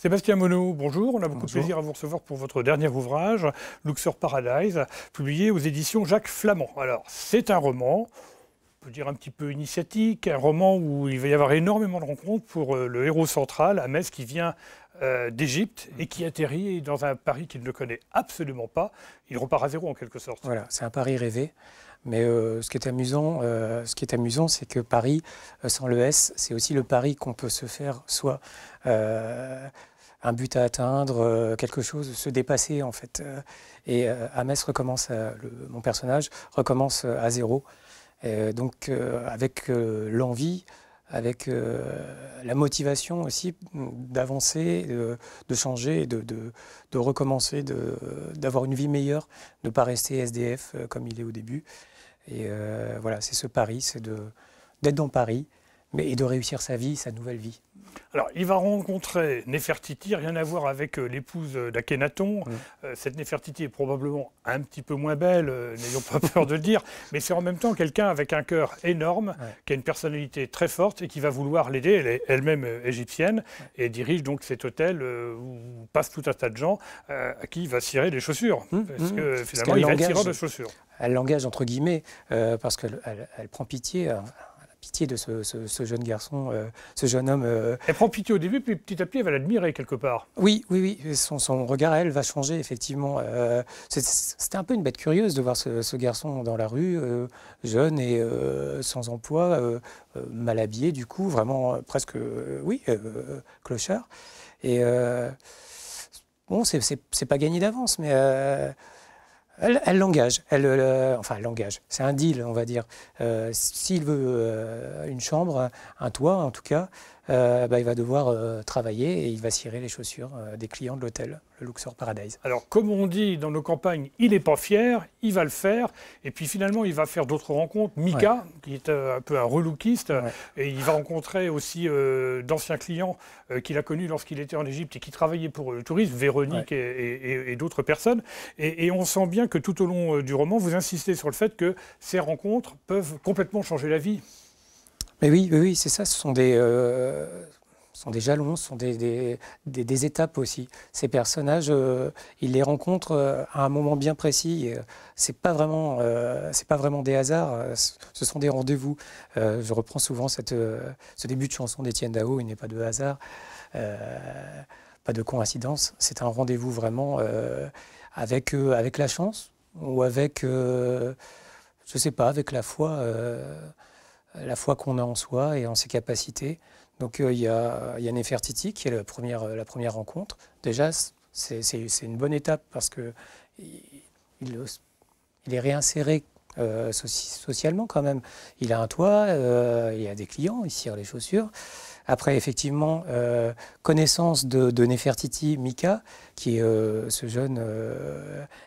Sébastien Monod, bonjour. On a beaucoup de plaisir à vous recevoir pour votre dernier ouvrage, Luxor Paradise, publié aux éditions Jacques Flamand. Alors, c'est un roman, on peut dire un petit peu initiatique, un roman où il va y avoir énormément de rencontres pour euh, le héros central, Ames, qui vient euh, d'Égypte et qui atterrit dans un Paris qu'il ne connaît absolument pas. Il repart à zéro en quelque sorte. Voilà, c'est un Paris rêvé. Mais euh, ce qui est amusant, euh, ce qui est amusant, c'est que Paris sans le S, c'est aussi le Paris qu'on peut se faire, soit un but à atteindre, quelque chose, se dépasser en fait. et Amès recommence, à, mon personnage recommence à zéro. donc avec l'envie avec euh, la motivation aussi d'avancer, euh, de, changer, de, de, de recommencer, d'avoir une vie meilleure, de ne pas rester SDF euh, comme il est au début. Et voilà, c'est ce pari, c'est d'être dans Paris, mais, et de réussir sa vie, sa nouvelle vie. Alors, il va rencontrer Néfertiti, rien à voir avec euh, l'épouse euh, d'Akhenaton. Euh, cette Néfertiti est probablement un petit peu moins belle, n'ayons pas peur de le dire, mais c'est en même temps quelqu'un avec un cœur énorme, qui a une personnalité très forte et qui va vouloir l'aider. Elle est elle-même égyptienne et dirige donc cet hôtel où passe tout un tas de gens à qui il va cirer des chaussures. Hum, parce hum, hum. que finalement, il va tirer des de chaussures. Elle l'engage entre guillemets parce qu'elle elle prend pitié. À hein pitié de ce, jeune garçon, euh, ce jeune homme. Euh. Elle prend pitié au début, puis petit à petit, elle va l'admirer quelque part. Oui, oui, oui. Son, regard regard, elle, va changer, effectivement. Euh, C'était un peu une bête curieuse de voir ce, ce garçon dans la rue, jeune et sans emploi, mal habillé, du coup, vraiment presque, oui, clochard. Et bon, c'est pas gagné d'avance, mais elle l'engage, elle, euh, enfin elle c'est un deal on va dire. Euh, s'il veut euh, une chambre, un toit en tout cas, euh, bah, il va devoir euh, travailler et il va cirer les chaussures euh, des clients de l'hôtel, le Luxor Paradise. Alors, comme on dit dans nos campagnes, il n'est pas fier, il va le faire, et puis finalement, il va faire d'autres rencontres. Mika, qui est un peu un relookiste, et il va rencontrer aussi d'anciens clients qu'il a connus lorsqu'il était en Égypte et qui travaillaient pour le tourisme, Véronique et, d'autres personnes. et, on sent bien que tout au long du roman, vous insistez sur le fait que ces rencontres peuvent complètement changer la vie. Mais oui, oui, c'est ça. Ce sont des, euh, sont des jalons, ce sont des, étapes aussi. Ces personnages, euh, ils les rencontrent euh, à un moment bien précis. C'est pas vraiment, c'est pas vraiment des hasards. Ce sont des rendez-vous. je reprends souvent cette, ce début de chanson d'Étienne Dao. Il n'est pas de hasard, pas de coïncidence. C'est un rendez-vous vraiment avec avec la chance ou avec, je sais pas, avec la foi la foi qu'on a en soi et en ses capacités. Donc euh, il y, a, Nefertiti qui est euh, la première, rencontre. Déjà, c'est une bonne étape parce que il, est réinséré euh, socialement quand même. Il a un toit, il a des clients, ici sur les chaussures. Après, effectivement, connaissance de, de, Nefertiti Mika, qui est ce jeune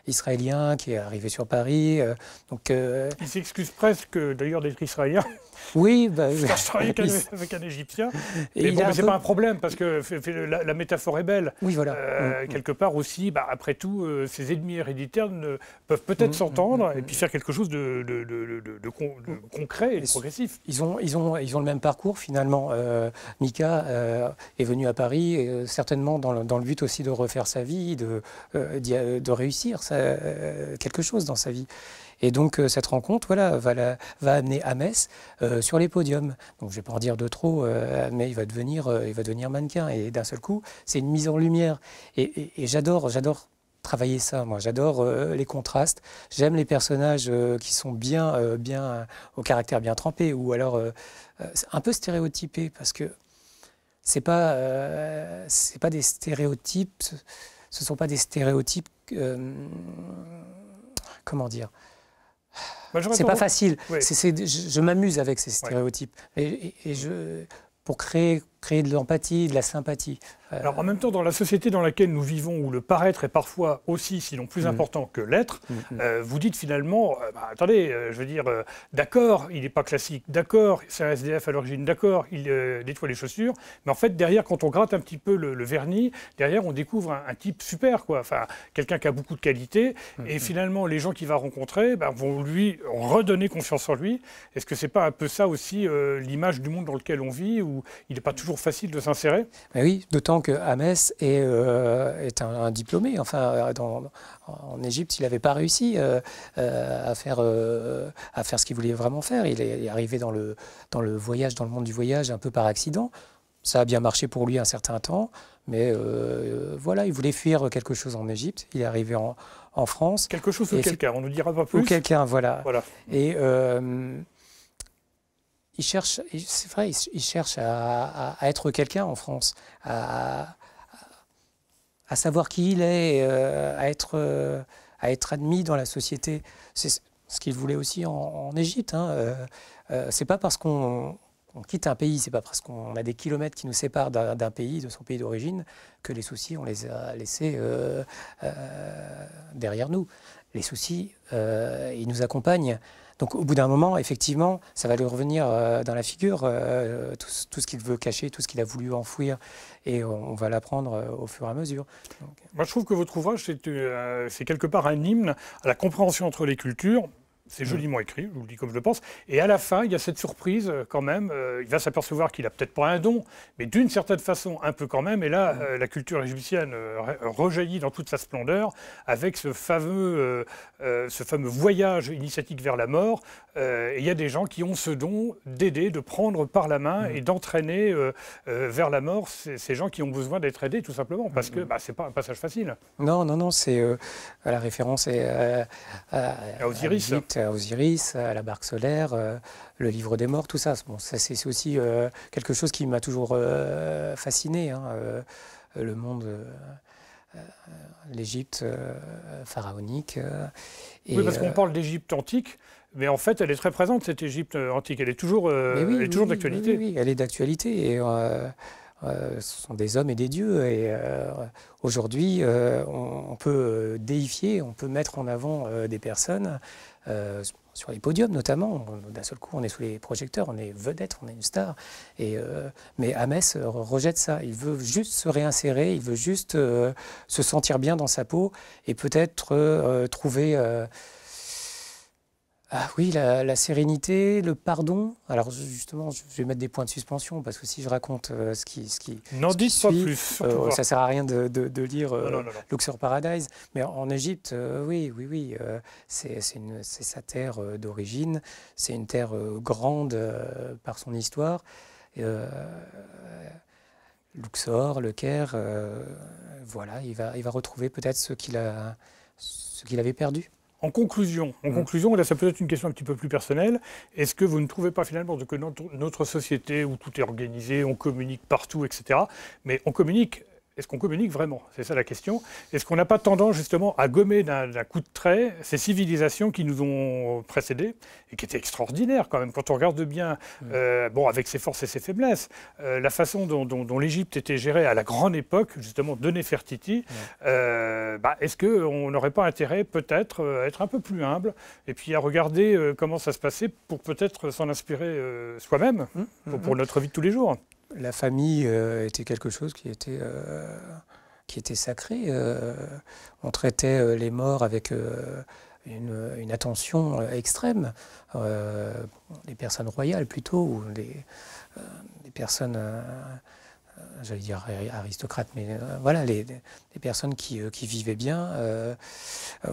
Israélien qui est arrivé sur Paris. donc, Il s'excuse presque d'ailleurs d'être Israélien. Oui, bah, avec, un, avec, un, Égyptien. mais bon, c'est pas un problème parce que la, métaphore est belle. Oui, voilà. Euh, mm, mm. quelque part aussi, bah, après tout, ces euh, ses ennemis héréditaires ne, peuvent peut-être mm, s'entendre et puis faire quelque chose de, concret et, de progressif. Ils ont, ont, ils ont le même parcours finalement. Euh, Mika est venu à Paris certainement dans le, but aussi de refaire sa vie, de, de réussir quelque chose dans sa vie. Et donc euh, cette rencontre voilà, va, amener Amès euh, sur les podiums. Donc je ne vais pas en dire de trop, euh, mais il va, devenir, il va devenir mannequin. Et d'un seul coup, c'est une mise en lumière. Et, j'adore, j'adore travailler ça. Moi, j'adore les contrastes. J'aime les personnages qui sont bien, bien au caractère bien trempé ou alors un peu stéréotypés parce que ce pas, pas des stéréotypes. Ce sont pas des stéréotypes. comment dire bah, c'est pas facile. je, m'amuse avec ces stéréotypes. Et, pour créer créer de l'empathie, de la sympathie. Euh, Alors en même temps, dans la société dans laquelle nous vivons, où le paraître est parfois aussi, sinon plus mm. important que l'être, mm, mm. Euh, vous dites finalement, euh, bah, attendez, je veux dire, d'accord, il n'est pas classique, d'accord, c'est un SDF à l'origine, d'accord, il nettoie les chaussures, mais en fait, derrière, quand on gratte un petit peu le, vernis, derrière, on découvre un, type super, quoi, enfin, quelqu'un qui a beaucoup de qualités, et finalement, les gens qu'il va rencontrer bah, vont lui redonner confiance en lui. Est-ce que c'est pas un peu ça aussi l'image du monde dans lequel on vit, où il n'est pas toujours facile de s'insérer Oui, d'autant que Hamès est, euh, est un, diplômé. Enfin, euh, en Égypte, il n'avait pas réussi euh, à, faire, à faire ce qu'il voulait vraiment faire. Il est arrivé dans le, dans le voyage, dans le monde du voyage, un peu par accident. Ça a bien marché pour lui un certain temps, mais voilà, il voulait fuir quelque chose en Égypte. Il est arrivé en, France. Quelque chose ou quelqu'un, on ne dira pas plus. Ou quelqu'un, voilà. voilà. Et il cherche, c'est vrai, il cherche à, être quelqu'un en France, à, savoir qui il est, euh, à, être, à être admis dans la société. C'est ce qu'il voulait aussi en, Égypte. Hein. Euh, euh, c'est pas parce qu'on quitte un pays, c'est pas parce qu'on a des kilomètres qui nous séparent d'un pays, de son pays d'origine, que les soucis, on les a laissés derrière nous. Les soucis, ils nous accompagnent. Donc au bout d'un moment, effectivement, ça va lui revenir euh, dans la figure, euh, tout, ce qu'il veut cacher, tout ce qu'il a voulu enfouir, et on, va l'apprendre euh, au fur et à mesure. Moi, je trouve que votre ouvrage, c'est quelque part un hymne à la compréhension entre les cultures, c'est mm. joliment écrit, je vous le dis comme je le pense. Et à la fin, il y a cette surprise euh, quand même. Euh, il va s'apercevoir qu'il a peut-être pas un don, mais d'une certaine façon, un peu quand même. Et là, mm. euh, la culture égyptienne rejaillit dans toute sa splendeur avec ce fameux, voyage initiatique vers la mort. et il y a des gens qui ont ce don d'aider, de prendre par la main mm. et d'entraîner vers la mort ces, gens qui ont besoin d'être aidés, tout simplement, parce que bah, ce n'est pas un passage facile. Non, non, non, c'est la référence est à, Osiris à Osiris, à euh, la barque solaire, euh, le livre des morts, tout ça. Bon, ça c'est aussi euh, quelque chose qui m'a toujours fasciné, hein, le monde. l'Égypte pharaonique. Et oui, parce qu'on parle d'Égypte antique, mais en fait, elle est très présente, cette Égypte antique. Elle est toujours, toujours d'actualité. Oui, elle est d'actualité. ce sont des hommes et des dieux. Et aujourd'hui, on, peut déifier, on peut mettre en avant des personnes euh, sur les podiums notamment. D'un seul coup, on est sous les projecteurs, on est vedette, on est une star. Et, euh, mais Hamès rejette ça. Il veut juste se réinsérer, il veut juste euh, se sentir bien dans sa peau et peut-être trouver ah oui, la, sérénité, le pardon. Alors justement, je vais mettre des points de suspension parce que si je raconte euh, ce qui, ce qui, non pas plus. Euh, ça sert à rien de, lire euh, Luxor Paradise. Mais en Égypte, oui, oui, oui, c'est sa terre d'origine. C'est une terre grande par son histoire. Luxor, le Caire, voilà, il va, il va retrouver peut-être ce qu'il qu'il avait perdu. En conclusion, en mm. conclusion, là ça peut être une question un petit peu plus personnelle, est-ce que vous ne trouvez pas finalement que notre société où tout est organisé, on communique partout, etc., mais on communique est-ce qu'on communique vraiment C'est ça la question. Est-ce qu'on n'a pas tendance justement à gommer d'un coup de trait ces civilisations qui nous ont précédés et qui étaient extraordinaires quand même Quand on regarde bien, mm. euh, bon, avec ses forces et ses faiblesses, euh, la façon dont, l'Égypte était gérée à la grande époque, justement, de Nefertiti, mm. euh, bah, est-ce qu'on n'aurait pas intérêt peut-être à être un peu plus humble et puis à regarder comment ça se passait pour peut-être s'en inspirer soi-même mm. pour notre vie de tous les jours la famille euh, était quelque chose qui était, euh, qui était sacré. Euh, on traitait les morts avec une, attention extrême. les personnes royales plutôt, ou des les personnes j'allais dire aristocrates, mais euh, voilà, les, les, personnes qui, euh, qui vivaient bien, euh,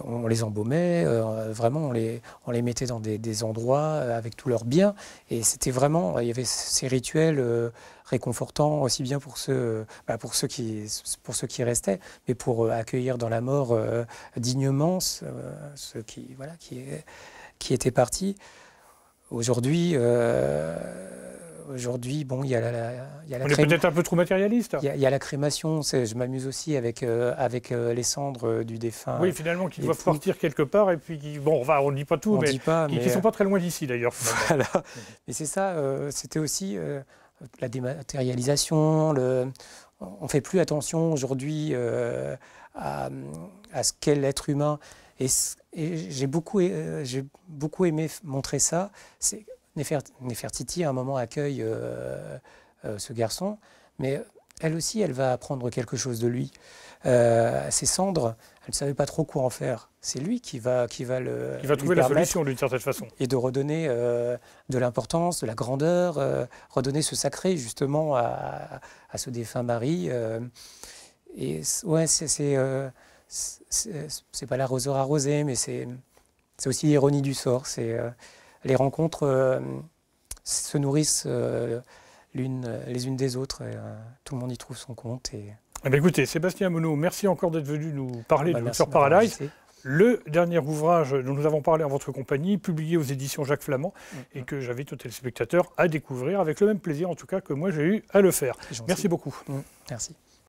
on les embaumait, vraiment, on les, on les mettait dans des, des endroits avec tous leurs biens. Et c'était vraiment, il y avait ces rituels réconfortants, aussi bien pour ceux, bah, pour, ceux qui, pour ceux qui restaient, mais pour accueillir dans la mort dignement ceux qui, voilà, qui, qui étaient partis. Aujourd'hui, aujourd'hui, bon, il y a la, la, y On est peut-être un peu trop matérialiste. Il y, a la crémation. Je m'amuse aussi avec, euh, avec euh, les cendres euh, du défunt. Oui, finalement, qui doivent partir quelque part. Et puis, bon, on ne dit pas tout, mais, pas, Qui, ne sont pas très loin d'ici, d'ailleurs. Voilà. Mais c'est ça, c'était aussi la dématérialisation. Le... On ne fait plus attention aujourd'hui à, à ce qu'est l'être humain. Et, j'ai beaucoup, beaucoup aimé montrer ça. C'est Nefertiti, à un moment, accueille euh, euh, ce garçon, mais elle aussi, elle va apprendre quelque chose de lui. Euh, ses cendres, elle ne savait pas trop quoi en faire. C'est lui qui va, qui va le. Il va trouver la solution d'une certaine façon. Et de redonner euh, de l'importance, de la grandeur, redonner ce sacré justement à, ce défunt mari. et ouais, c'est. c'est pas l'arroseur arrosé, mais c'est aussi l'ironie du sort. C'est les rencontres euh, se nourrissent euh, l'une, les unes des autres. Et, euh, tout le monde y trouve son compte. Et... Eh ben, écoutez, Sébastien Monod, merci encore d'être venu nous parler bah, de Paradise. Le dernier ouvrage dont nous avons parlé en votre compagnie, publié aux éditions Jacques Flamand, mm-hmm. et que j'invite aux téléspectateurs à découvrir avec le même plaisir, en tout cas, que moi j'ai eu à le faire. Merci beaucoup. Mm, merci.